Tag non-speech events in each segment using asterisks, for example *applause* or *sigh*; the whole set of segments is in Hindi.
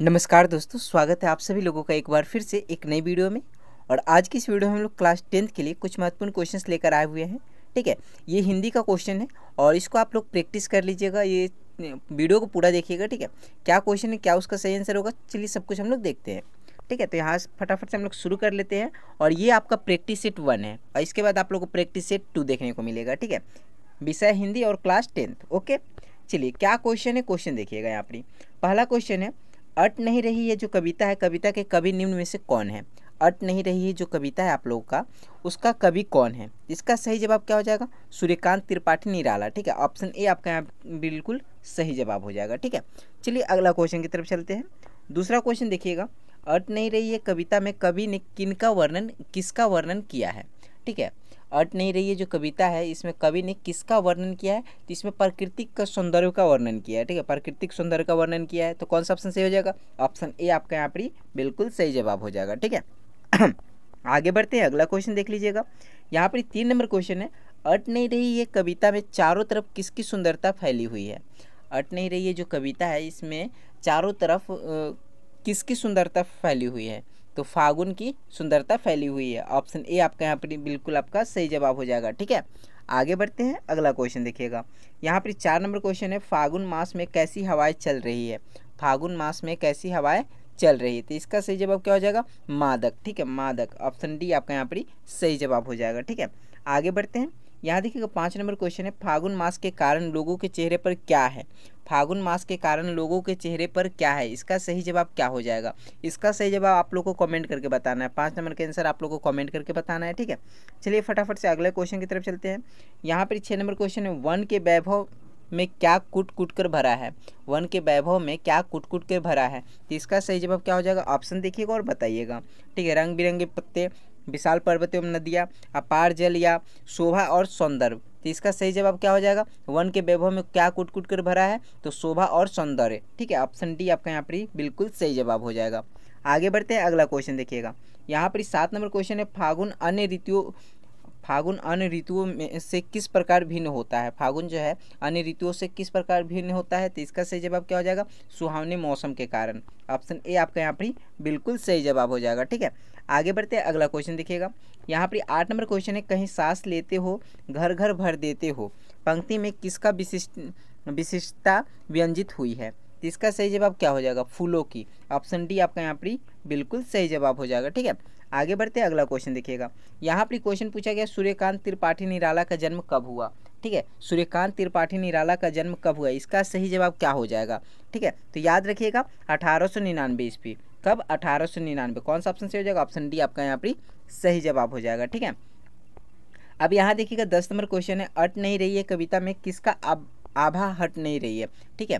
नमस्कार दोस्तों स्वागत है आप सभी लोगों का एक बार फिर से एक नई वीडियो में और आज की इस वीडियो में हम लोग क्लास टेंथ के लिए कुछ महत्वपूर्ण क्वेश्चंस लेकर आए हुए हैं ठीक है ये हिंदी का क्वेश्चन है और इसको आप लोग प्रैक्टिस कर लीजिएगा ये वीडियो को पूरा देखिएगा ठीक है क्या क्वेश्चन है क्या उसका सही आंसर होगा चलिए सब कुछ हम लोग देखते हैं ठीक है तो यहाँ फटाफट से हम लोग शुरू कर लेते हैं और ये आपका प्रैक्टिस सेट वन है और इसके बाद आप लोग को प्रैक्टिस सेट टू देखने को मिलेगा ठीक है विषय हिंदी और क्लास टेंथ ओके चलिए क्या क्वेश्चन है क्वेश्चन देखिएगा यहाँ पर पहला क्वेश्चन है अट नहीं रही है जो कविता है कविता के कवि निम्न में से कौन है अट नहीं रही है जो कविता है आप लोगों का उसका कवि कौन है इसका सही जवाब क्या हो जाएगा सूर्यकांत त्रिपाठी निराला ठीक है ऑप्शन ए आपका यहाँ बिल्कुल सही जवाब हो जाएगा ठीक है चलिए अगला क्वेश्चन की तरफ चलते हैं दूसरा क्वेश्चन देखिएगा अट नहीं रही है कविता में कवि ने किन का वर्णन किसका वर्णन किया है ठीक है अट नहीं रही है जो कविता है इसमें कवि ने किसका वर्णन किया है तो इसमें प्राकृतिक का सौंदर्य का वर्णन किया है ठीक है प्राकृतिक सौंदर्य का वर्णन किया है तो कौन सा ऑप्शन सही हो जाएगा ऑप्शन ए आपका यहाँ पर बिल्कुल सही जवाब हो जाएगा ठीक है *clears throat* आगे बढ़ते हैं अगला क्वेश्चन देख लीजिएगा यहाँ पर तीन नंबर क्वेश्चन है अट नहीं रही ये कविता में चारों तरफ किसकी सुंदरता फैली हुई है अट नहीं रही ये जो कविता है इसमें चारों तरफ किसकी सुंदरता फैली हुई है तो फागुन की सुंदरता फैली हुई है ऑप्शन ए आपका यहाँ पर बिल्कुल आपका सही जवाब हो जाएगा ठीक है आगे बढ़ते हैं अगला क्वेश्चन देखिएगा यहाँ पर चार नंबर क्वेश्चन है फागुन मास में कैसी हवाएं चल रही है फागुन मास में कैसी हवाएं चल रही है तो इसका सही जवाब क्या हो जाएगा मादक ठीक है मादक ऑप्शन डी आपका यहाँ पर सही जवाब हो जाएगा ठीक है आगे बढ़ते हैं यहाँ देखिएगा पाँच नंबर क्वेश्चन है फागुन मास के कारण लोगों के चेहरे पर क्या है फागुन मास के कारण लोगों के चेहरे पर क्या है इसका सही जवाब क्या हो जाएगा इसका सही जवाब आप लोग को कमेंट करके बताना है पाँच नंबर के आंसर आप लोग को कमेंट करके बताना है ठीक है चलिए फटाफट से अगले क्वेश्चन की तरफ चलते हैं यहाँ पर छः नंबर क्वेश्चन है वन के वैभव में क्या कुट कुट कर भरा है वन के वैभव में क्या कुट कुट कर भरा है तो इसका सही जवाब क्या हो जाएगा ऑप्शन देखिएगा और बताइएगा ठीक है रंग बिरंगे पत्ते विशाल पर्वत एवं नदियाँ अपार जल या शोभा और सौंदर्य तो इसका सही जवाब क्या हो जाएगा वन के वैभव में क्या कूट कूट कर भरा है तो शोभा और सौंदर्य ठीक है ऑप्शन डी आपका यहाँ पर बिल्कुल सही जवाब हो जाएगा आगे बढ़ते हैं अगला क्वेश्चन देखिएगा यहाँ पर सात नंबर क्वेश्चन है फागुन अन्य ऋतुओं फागुन अन्य ऋतुओं में से किस प्रकार भिन्न होता है फागुन जो है अन्य ऋतुओं से किस प्रकार भिन्न होता है तो इसका सही जवाब क्या हो जाएगा सुहावने मौसम के कारण ऑप्शन ए आपका यहाँ पर बिल्कुल सही जवाब हो जाएगा ठीक है आगे बढ़ते हैं अगला क्वेश्चन देखिएगा यहाँ पर आठ नंबर क्वेश्चन है कहीं सांस लेते हो घर घर भर देते हो पंक्ति में किसका विशिष्ट विशिष्टता व्यंजित हुई है इसका सही जवाब क्या हो जाएगा फूलों की ऑप्शन डी आपका यहाँ पर बिल्कुल सही जवाब हो जाएगा ठीक है आगे बढ़ते हैं अगला क्वेश्चन देखिएगा यहाँ पर क्वेश्चन पूछा गया सूर्यकांत त्रिपाठी निराला का जन्म कब हुआ ठीक है सूर्यकांत त्रिपाठी निराला का जन्म कब हुआ इसका सही जवाब क्या हो जाएगा ठीक है तो याद रखिएगा अठारह सौ निन्यानवे ईस्वी कब अठारह सौ निन्यानवे कौन सा ऑप्शन सही हो जाएगा ऑप्शन डी आपका यहाँ पर सही जवाब हो जाएगा ठीक है अब यहाँ देखिएगा दस नंबर क्वेश्चन है अट नहीं रही है कविता में किसका आभा हट नहीं रही है ठीक है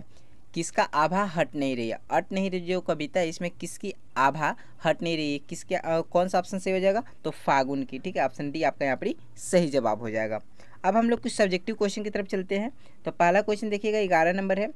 किसका आभा हट नहीं रही है अट नहीं रही जो कविता है इसमें किसकी आभा हट नहीं रही है किसके आ, कौन सा ऑप्शन सही हो जाएगा तो फागुन की ठीक है ऑप्शन डी आपका यहाँ पर सही जवाब हो जाएगा अब हम लोग कुछ सब्जेक्टिव क्वेश्चन की तरफ चलते हैं तो पहला क्वेश्चन देखिएगा ग्यारह नंबर है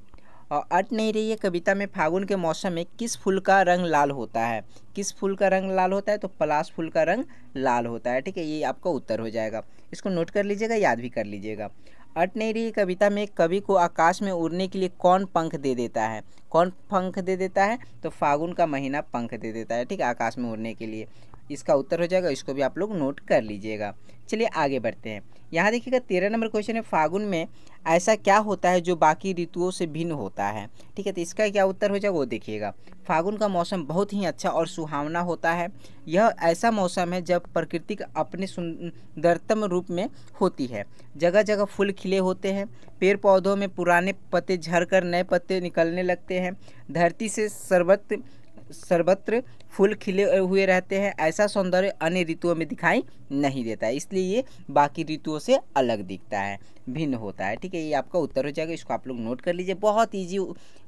और अट नहीं रही है कविता में फागुन के मौसम में किस फूल का रंग लाल होता है किस फूल का रंग लाल होता है तो पलाश फूल का रंग लाल होता है ठीक है ये आपका उत्तर हो जाएगा इसको नोट कर लीजिएगा याद भी कर लीजिएगा अट नहीं रही कविता में कवि को आकाश में उड़ने के लिए कौन पंख दे देता है कौन पंख दे देता है तो फागुन का महीना पंख दे देता है ठीक है आकाश में उड़ने के लिए इसका उत्तर हो जाएगा इसको भी आप लोग नोट कर लीजिएगा चलिए आगे बढ़ते हैं यहाँ देखिएगा तेरह नंबर क्वेश्चन है फागुन में ऐसा क्या होता है जो बाकी ऋतुओं से भिन्न होता है ठीक है तो इसका क्या उत्तर हो जाएगा वो देखिएगा फागुन का मौसम बहुत ही अच्छा और सुहावना होता है यह ऐसा मौसम है जब प्रकृति अपने सुंदरतम रूप में होती है जगह जगह फूल खिले होते हैं पेड़ पौधों में पुराने पत्ते झर नए पत्ते निकलने लगते हैं धरती से सर्वत्र सर्वत्र फूल खिले हुए रहते हैं ऐसा सौंदर्य अन्य ऋतुओं में दिखाई नहीं देता है इसलिए ये बाकी ऋतुओं से अलग दिखता है भिन्न होता है ठीक है ये आपका उत्तर हो जाएगा इसको आप लोग नोट कर लीजिए बहुत ईजी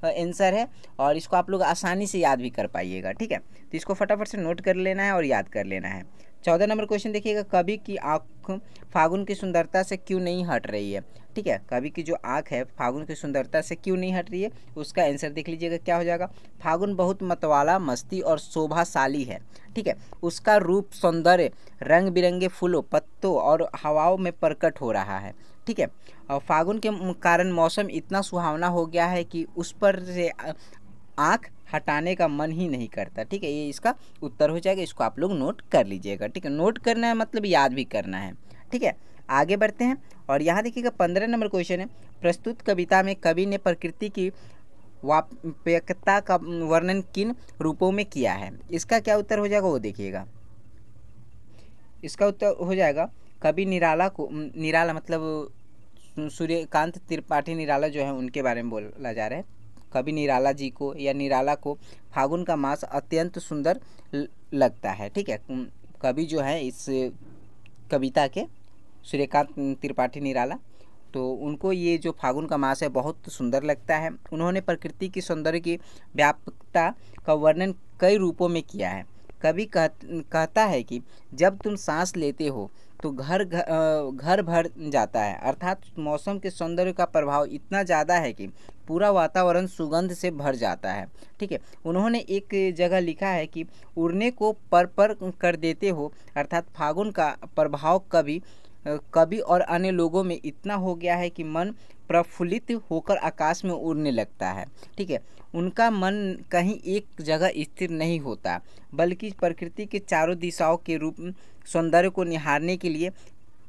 आंसर है और इसको आप लोग आसानी से याद भी कर पाइएगा ठीक है तो इसको फटाफट से नोट कर लेना है और याद कर लेना है चौदह नंबर क्वेश्चन देखिएगा कभी की आँख फागुन की सुंदरता से क्यों नहीं हट रही है ठीक है कभी की जो आँख है फागुन की सुंदरता से क्यों नहीं हट रही है उसका आंसर देख लीजिएगा क्या हो जाएगा फागुन बहुत मतवाला मस्ती और शोभाशाली है ठीक है उसका रूप सौंदर्य रंग बिरंगे फूलों पत्तों और हवाओं में प्रकट हो रहा है ठीक है और फागुन के कारण मौसम इतना सुहावना हो गया है कि उस पर से आँख हटाने का मन ही नहीं करता ठीक है ये इसका उत्तर हो जाएगा इसको आप लोग नोट कर लीजिएगा ठीक है नोट करना है मतलब याद भी करना है ठीक है आगे बढ़ते हैं और यहाँ देखिएगा पंद्रह नंबर क्वेश्चन है प्रस्तुत कविता में कवि ने प्रकृति की वापकता का वर्णन किन रूपों में किया है इसका क्या उत्तर हो जाएगा वो देखिएगा इसका उत्तर हो जाएगा कवि निराला को निराला मतलब सूर्यकांत त्रिपाठी निराला जो है उनके बारे में बोला जा रहा है कवि निराला जी को या निराला को फागुन का मास अत्यंत सुंदर लगता है ठीक है कवि जो है इस कविता के सूर्यकांत त्रिपाठी निराला तो उनको ये जो फागुन का मास है बहुत सुंदर लगता है उन्होंने प्रकृति की सौंदर्य की व्यापकता का वर्णन कई रूपों में किया है कवि कह, कहता है कि जब तुम सांस लेते हो तो घर घर भर जाता है अर्थात मौसम के सौंदर्य का प्रभाव इतना ज़्यादा है कि पूरा वातावरण सुगंध से भर जाता है ठीक है उन्होंने एक जगह लिखा है कि उड़ने को पर पर कर देते हो अर्थात फागुन का प्रभाव कभी कभी और अन्य लोगों में इतना हो गया है कि मन प्रफुल्लित होकर आकाश में उड़ने लगता है ठीक है उनका मन कहीं एक जगह स्थिर नहीं होता बल्कि प्रकृति के चारों दिशाओं के रूप सौंदर्य को निहारने के लिए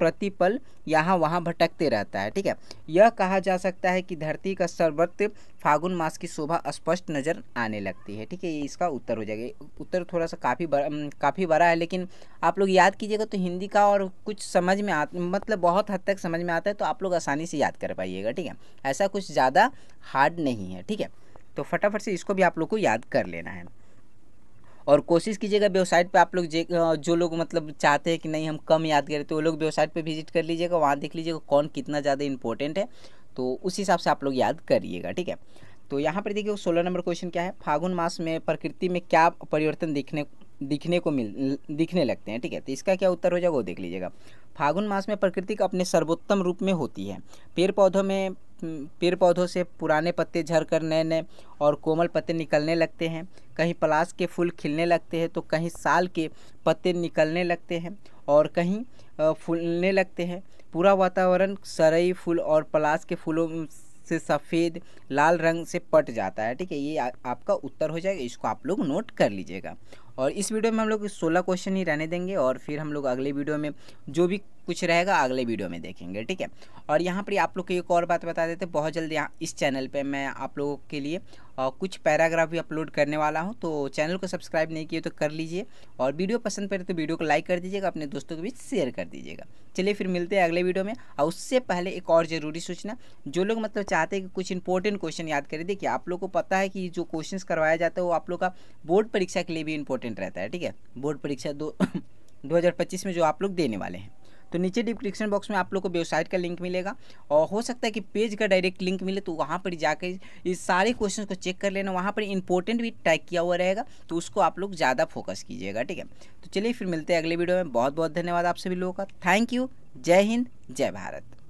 प्रतिपल यहाँ वहाँ भटकते रहता है ठीक है यह कहा जा सकता है कि धरती का सर्वत्र फागुन मास की शोभा स्पष्ट नज़र आने लगती है ठीक है ये इसका उत्तर हो जाएगा उत्तर थोड़ा सा काफ़ी बड़ा काफ़ी बड़ा है लेकिन आप लोग याद कीजिएगा तो हिंदी का और कुछ समझ में आ मतलब बहुत हद तक समझ में आता है तो आप लोग आसानी से याद कर पाइएगा ठीक है ऐसा कुछ ज़्यादा हार्ड नहीं है ठीक है तो फटाफट से इसको भी आप लोग को याद कर लेना है और कोशिश कीजिएगा वेबसाइट पे आप लोग जो लोग मतलब चाहते हैं कि नहीं हम कम याद करें तो वो लोग वेबसाइट पे विजिट कर लीजिएगा वहाँ देख लीजिएगा कौन कितना ज़्यादा इंपॉर्टेंट है तो उस हिसाब से आप लोग याद करिएगा ठीक है तो यहाँ पर देखिए सोलह नंबर क्वेश्चन क्या है फागुन मास में प्रकृति में क्या परिवर्तन दिखने दिखने को मिल दिखने लगते हैं ठीक है तो इसका क्या उत्तर हो जाएगा वो देख लीजिएगा फागुन मास में प्रकृति अपने सर्वोत्तम रूप में होती है पेड़ पौधों में पेड़ पौधों से पुराने पत्ते झड़कर नए नए और कोमल पत्ते निकलने लगते हैं कहीं पलाश के फूल खिलने लगते हैं तो कहीं साल के पत्ते निकलने लगते हैं और कहीं फूलने लगते हैं पूरा वातावरण सरई फूल और पलाश के फूलों से सफ़ेद लाल रंग से पट जाता है ठीक है ये आ, आपका उत्तर हो जाएगा इसको आप लोग नोट कर लीजिएगा और इस वीडियो में हम लोग सोलह क्वेश्चन ही रहने देंगे और फिर हम लोग अगले वीडियो में जो भी कुछ रहेगा अगले वीडियो में देखेंगे ठीक है और यहाँ पर आप लोग को एक और बात बता देते हैं बहुत जल्दी यहाँ इस चैनल पे मैं आप लोगों के लिए कुछ पैराग्राफ भी अपलोड करने वाला हूँ तो चैनल को सब्सक्राइब नहीं किए तो कर लीजिए और वीडियो पसंद पड़े तो वीडियो को लाइक कर दीजिएगा अपने दोस्तों के बीच शेयर कर दीजिएगा चलिए फिर मिलते हैं अगले वीडियो में और उससे पहले एक और ज़रूरी सूचना जो लोग मतलब चाहते हैं कि कुछ इंपॉर्टेंट क्वेश्चन याद करें देखिए आप लोग को पता है कि जो क्वेश्चन करवाया जाता है वो आप लोग का बोर्ड परीक्षा के लिए भी इंपॉर्टेंट रहता है ठीक है बोर्ड परीक्षा दो 2025 *coughs* में जो आप लोग देने वाले हैं तो नीचे डिस्क्रिप्शन बॉक्स में आप लोग को वेबसाइट का लिंक मिलेगा और हो सकता है कि पेज का डायरेक्ट लिंक मिले तो वहाँ पर जाकर इस सारे क्वेश्चन को चेक कर लेना वहाँ पर इंपॉर्टेंट भी टैग किया हुआ रहेगा तो उसको आप लोग ज़्यादा फोकस कीजिएगा ठीक है तो चलिए फिर मिलते हैं अगले वीडियो में बहुत बहुत धन्यवाद आप सभी लोगों का थैंक यू जय हिंद जय भारत